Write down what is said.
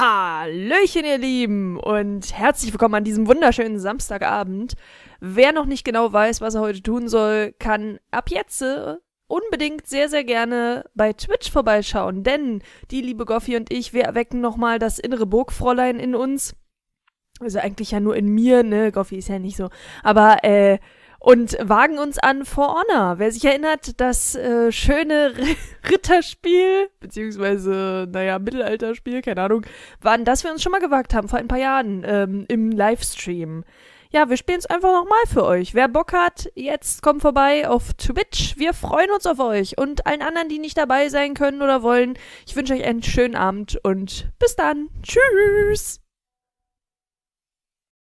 Hallöchen, ihr Lieben, und herzlich willkommen an diesem wunderschönen Samstagabend. Wer noch nicht genau weiß, was er heute tun soll, kann ab jetzt äh, unbedingt sehr, sehr gerne bei Twitch vorbeischauen, denn die liebe Goffi und ich, wir erwecken nochmal das innere Burgfräulein in uns. Also eigentlich ja nur in mir, ne? Goffi ist ja nicht so. Aber, äh, und wagen uns an For Honor. Wer sich erinnert, das äh, schöne R Ritterspiel, beziehungsweise, naja, Mittelalterspiel, keine Ahnung, wann das wir uns schon mal gewagt haben, vor ein paar Jahren ähm, im Livestream. Ja, wir spielen es einfach nochmal für euch. Wer Bock hat, jetzt kommt vorbei auf Twitch. Wir freuen uns auf euch und allen anderen, die nicht dabei sein können oder wollen. Ich wünsche euch einen schönen Abend und bis dann. Tschüss.